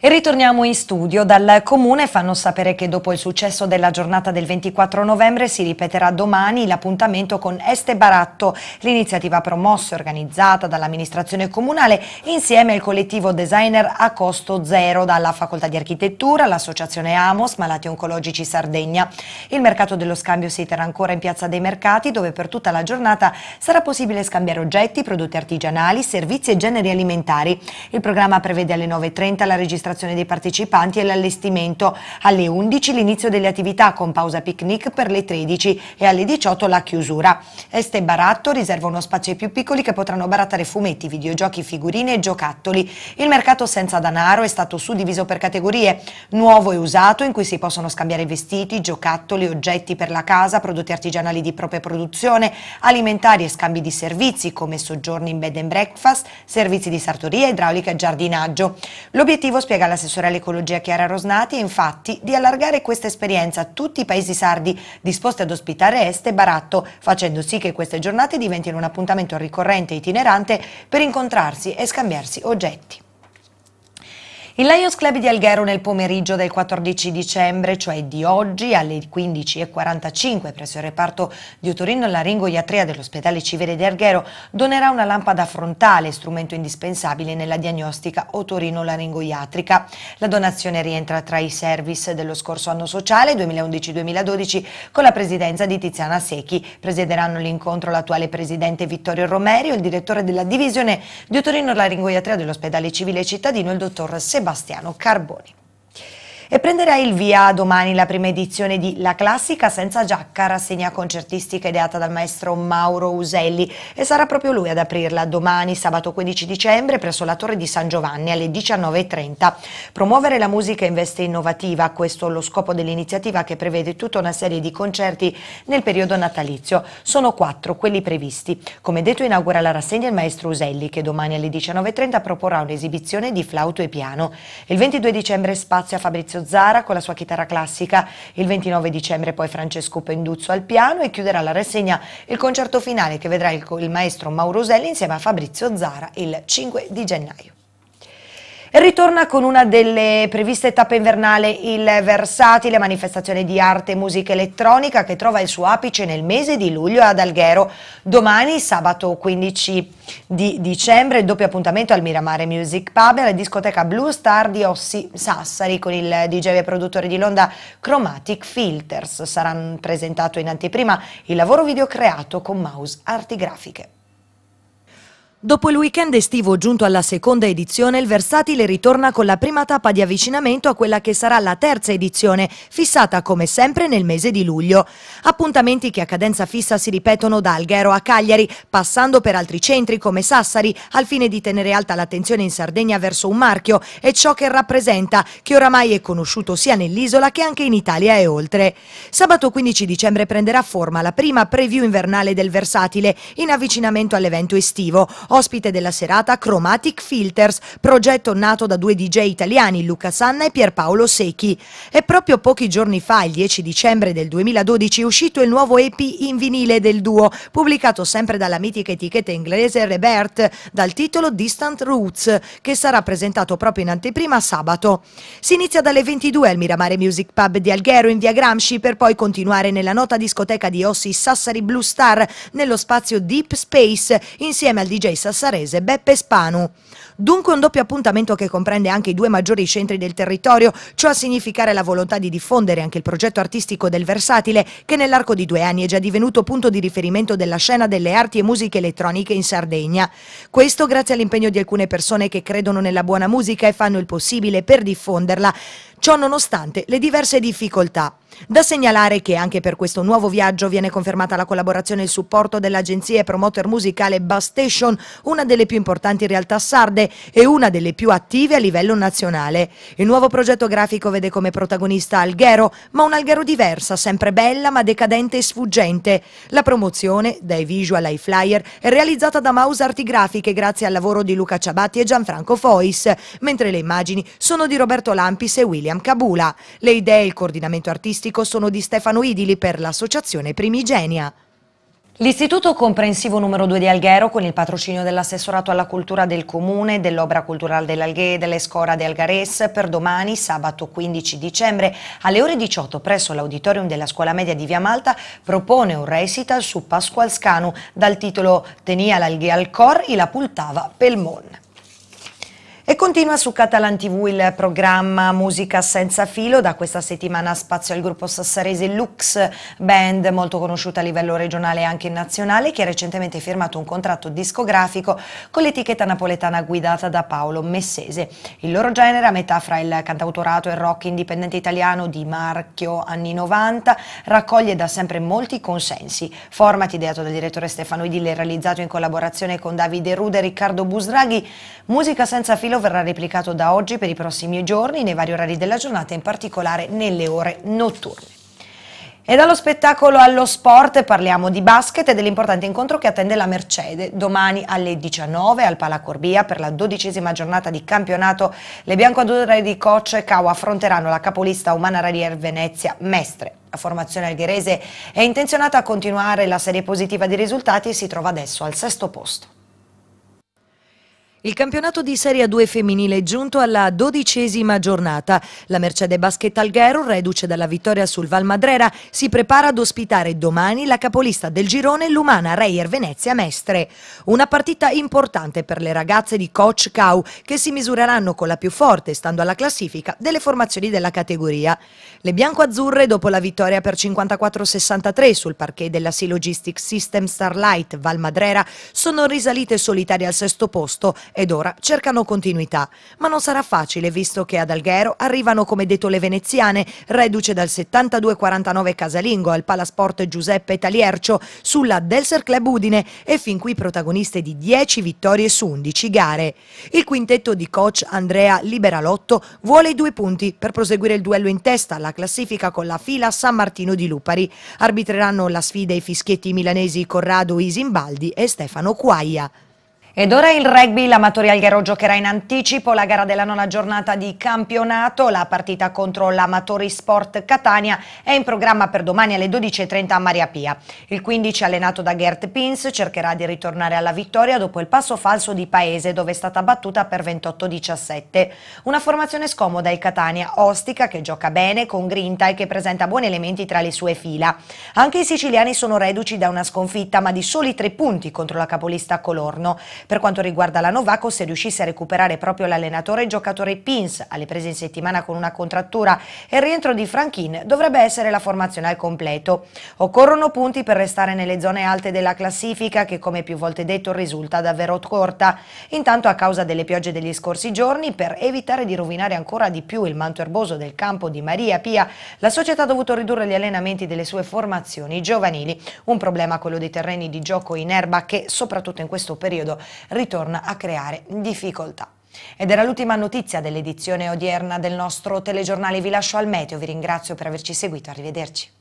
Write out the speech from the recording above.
E ritorniamo in studio. Dal Comune fanno sapere che dopo il successo della giornata del 24 novembre si ripeterà domani l'appuntamento con Este Baratto, l'iniziativa promossa e organizzata dall'amministrazione comunale insieme al collettivo designer a costo zero dalla Facoltà di Architettura, l'associazione Amos, Malati Oncologici Sardegna. Il mercato dello scambio si terrà ancora in Piazza dei Mercati dove per tutta la giornata sarà possibile scambiare oggetti, prodotti artigianali, servizi e generi alimentari. Il programma prevede alle 9.30 la registrazione registrazione dei partecipanti e l'allestimento. Alle 11 l'inizio delle attività con pausa picnic per le 13 e alle 18 la chiusura. Este Baratto riserva uno spazio ai più piccoli che potranno barattare fumetti, videogiochi, figurine e giocattoli. Il mercato senza danaro è stato suddiviso per categorie nuovo e usato in cui si possono scambiare vestiti, giocattoli, oggetti per la casa, prodotti artigianali di propria produzione, alimentari e scambi di servizi come soggiorni in bed and breakfast, servizi di sartoria, idraulica e giardinaggio. L'obiettivo spiega spiega l'assessore all'ecologia Chiara Rosnati, infatti di allargare questa esperienza a tutti i paesi sardi disposti ad ospitare Este Baratto, facendo sì che queste giornate diventino un appuntamento ricorrente e itinerante per incontrarsi e scambiarsi oggetti. Il Lions Club di Alghero nel pomeriggio del 14 dicembre, cioè di oggi alle 15.45 presso il reparto di Otorino Laringoiatria dell'ospedale civile di Alghero, donerà una lampada frontale, strumento indispensabile nella diagnostica otorino laringoiatrica. La donazione rientra tra i service dello scorso anno sociale 2011-2012 con la presidenza di Tiziana Secchi. Presiederanno l'incontro l'attuale presidente Vittorio Romerio, il direttore della divisione di Otorino Laringoiatria dell'ospedale civile cittadino, il dottor Sebastiano. Sebastiano Carboni. E prenderà il via domani la prima edizione di La Classica senza giacca, rassegna concertistica ideata dal maestro Mauro Uselli e sarà proprio lui ad aprirla domani sabato 15 dicembre presso la Torre di San Giovanni alle 19.30. Promuovere la musica in veste innovativa, questo è lo scopo dell'iniziativa che prevede tutta una serie di concerti nel periodo natalizio. Sono quattro quelli previsti. Come detto inaugura la rassegna il maestro Uselli che domani alle 19.30 proporrà un'esibizione di flauto e piano. Il 22 dicembre spazio a Fabrizio Maurizio Zara con la sua chitarra classica il 29 dicembre, poi Francesco Penduzzo al piano e chiuderà la rassegna il concerto finale che vedrà il, il maestro Mauroselli insieme a Fabrizio Zara il 5 di gennaio ritorna con una delle previste tappe invernali il Versatile, manifestazione di arte e musica elettronica che trova il suo apice nel mese di luglio ad Alghero. Domani, sabato 15 di dicembre, doppio appuntamento al Miramare Music Pub e alla discoteca Blue Star di Ossi Sassari con il DJ e produttore di Londra Chromatic Filters. Sarà presentato in anteprima il lavoro video creato con mouse arti grafiche. Dopo il weekend estivo giunto alla seconda edizione, il Versatile ritorna con la prima tappa di avvicinamento a quella che sarà la terza edizione, fissata come sempre nel mese di luglio. Appuntamenti che a cadenza fissa si ripetono da Alghero a Cagliari, passando per altri centri come Sassari, al fine di tenere alta l'attenzione in Sardegna verso un marchio e ciò che rappresenta, che oramai è conosciuto sia nell'isola che anche in Italia e oltre. Sabato 15 dicembre prenderà forma la prima preview invernale del Versatile, in avvicinamento all'evento estivo Ospite della serata Chromatic Filters, progetto nato da due DJ italiani, Luca Sanna e Pierpaolo Secchi. E proprio pochi giorni fa, il 10 dicembre del 2012, è uscito il nuovo EP in vinile del duo, pubblicato sempre dalla mitica etichetta inglese Rebert, dal titolo Distant Roots, che sarà presentato proprio in anteprima sabato. Si inizia dalle 22 al Miramare Music Pub di Alghero in via Gramsci per poi continuare nella nota discoteca di Ossi Sassari Blue Star nello spazio Deep Space insieme al DJ sassarese Beppe Spanu. Dunque un doppio appuntamento che comprende anche i due maggiori centri del territorio, ciò a significare la volontà di diffondere anche il progetto artistico del Versatile, che nell'arco di due anni è già divenuto punto di riferimento della scena delle arti e musiche elettroniche in Sardegna. Questo grazie all'impegno di alcune persone che credono nella buona musica e fanno il possibile per diffonderla ciò nonostante le diverse difficoltà. Da segnalare che anche per questo nuovo viaggio viene confermata la collaborazione e il supporto dell'agenzia e promoter musicale Bass Station, una delle più importanti realtà sarde e una delle più attive a livello nazionale. Il nuovo progetto grafico vede come protagonista Alghero, ma un Alghero diversa, sempre bella ma decadente e sfuggente. La promozione, dai visual ai flyer, è realizzata da Maus Arti Grafiche grazie al lavoro di Luca Ciabatti e Gianfranco Fois, mentre le immagini sono di Roberto Lampis e William William Cabula. Le idee e il coordinamento artistico sono di Stefano Idili per l'associazione Primigenia. L'Istituto Comprensivo numero 2 di Alghero, con il patrocinio dell'assessorato alla cultura del comune, dell'Obra culturale dell'Alghe e dell'Escora de Algares, per domani, sabato 15 dicembre, alle ore 18 presso l'auditorium della scuola media di Via Malta, propone un recital su Pasqual Scanu dal titolo Tenia l'Alghe al cor e la pultava pel mon. E continua su Catalan TV il programma Musica senza filo, da questa settimana spazio al gruppo sassarese Lux Band, molto conosciuta a livello regionale e anche nazionale, che ha recentemente firmato un contratto discografico con l'etichetta napoletana guidata da Paolo Messese. Il loro genere, a metà fra il cantautorato e il rock indipendente italiano di marchio anni 90, raccoglie da sempre molti consensi. Format ideato dal direttore Stefano Idile, realizzato in collaborazione con Davide Rude e Riccardo Busraghi, Musica senza filo pensiero verrà replicato da oggi per i prossimi giorni nei vari orari della giornata, in particolare nelle ore notturne. E dallo spettacolo allo sport parliamo di basket e dell'importante incontro che attende la Mercedes domani alle 19 al Palacorbia per la dodicesima giornata di campionato. Le biancoazzurre di coach Cau affronteranno la capolista Umana Rarier Venezia Mestre. La formazione alghirese è intenzionata a continuare la serie positiva di risultati e si trova adesso al sesto posto. Il campionato di Serie 2 femminile è giunto alla dodicesima giornata. La Mercedes Basket Alghero, reduce dalla vittoria sul Val Madrera, si prepara ad ospitare domani la capolista del girone Lumana Reyer Venezia Mestre. Una partita importante per le ragazze di Coach Cau che si misureranno con la più forte, stando alla classifica, delle formazioni della categoria. Le bianco-azzurre, dopo la vittoria per 54-63 sul parquet della Sea Logistics System Starlight Val Madrera, sono risalite solitarie al sesto posto ed ora cercano continuità. Ma non sarà facile, visto che ad Alghero arrivano, come detto, le veneziane, reduce dal 72-49 casalingo al Palasport Giuseppe Taliercio sulla Delser Club Udine e fin qui protagoniste di 10 vittorie su 11 gare. Il quintetto di coach Andrea Liberalotto vuole i due punti per proseguire il duello in testa alla classifica con la fila San Martino di Lupari. Arbitreranno la sfida i fischietti milanesi Corrado Isimbaldi e Stefano Quaglia. Ed ora il rugby, l'Amatorial Ghiaro giocherà in anticipo la gara della nona giornata di campionato, la partita contro l'Amatori Sport Catania è in programma per domani alle 12.30 a Maria Pia. Il 15 allenato da Gert Pins cercherà di ritornare alla vittoria dopo il passo falso di Paese dove è stata battuta per 28-17. Una formazione scomoda il Catania, ostica, che gioca bene, con grinta e che presenta buoni elementi tra le sue fila. Anche i siciliani sono reduci da una sconfitta ma di soli tre punti contro la capolista Colorno. Per quanto riguarda la Novaco, se riuscisse a recuperare proprio l'allenatore e giocatore Pins alle prese in settimana con una contrattura e il rientro di Franchin, dovrebbe essere la formazione al completo. Occorrono punti per restare nelle zone alte della classifica che, come più volte detto, risulta davvero corta. Intanto, a causa delle piogge degli scorsi giorni, per evitare di rovinare ancora di più il manto erboso del campo di Maria Pia, la società ha dovuto ridurre gli allenamenti delle sue formazioni giovanili. Un problema quello dei terreni di gioco in erba che, soprattutto in questo periodo, ritorna a creare difficoltà. Ed era l'ultima notizia dell'edizione odierna del nostro telegiornale. Vi lascio al meteo, vi ringrazio per averci seguito, arrivederci.